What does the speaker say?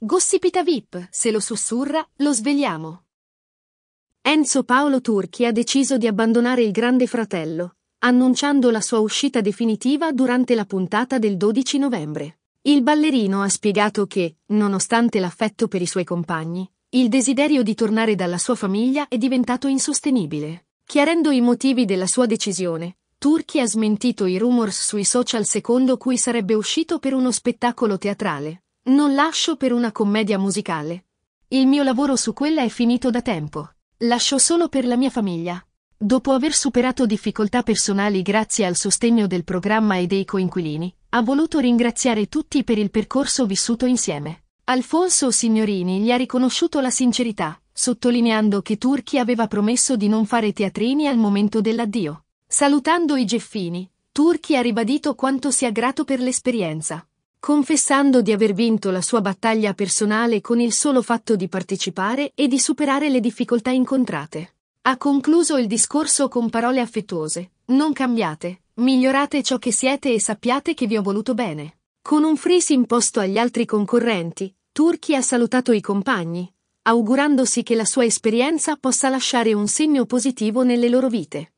Gossipita VIP, se lo sussurra, lo svegliamo. Enzo Paolo Turchi ha deciso di abbandonare il Grande Fratello, annunciando la sua uscita definitiva durante la puntata del 12 novembre. Il ballerino ha spiegato che, nonostante l'affetto per i suoi compagni, il desiderio di tornare dalla sua famiglia è diventato insostenibile. Chiarendo i motivi della sua decisione, Turchi ha smentito i rumors sui social secondo cui sarebbe uscito per uno spettacolo teatrale non lascio per una commedia musicale. Il mio lavoro su quella è finito da tempo. Lascio solo per la mia famiglia. Dopo aver superato difficoltà personali grazie al sostegno del programma e dei coinquilini, ha voluto ringraziare tutti per il percorso vissuto insieme. Alfonso Signorini gli ha riconosciuto la sincerità, sottolineando che Turchi aveva promesso di non fare teatrini al momento dell'addio. Salutando i Geffini, Turchi ha ribadito quanto sia grato per l'esperienza confessando di aver vinto la sua battaglia personale con il solo fatto di partecipare e di superare le difficoltà incontrate. Ha concluso il discorso con parole affettuose. Non cambiate, migliorate ciò che siete e sappiate che vi ho voluto bene. Con un freeze imposto agli altri concorrenti, Turchi ha salutato i compagni, augurandosi che la sua esperienza possa lasciare un segno positivo nelle loro vite.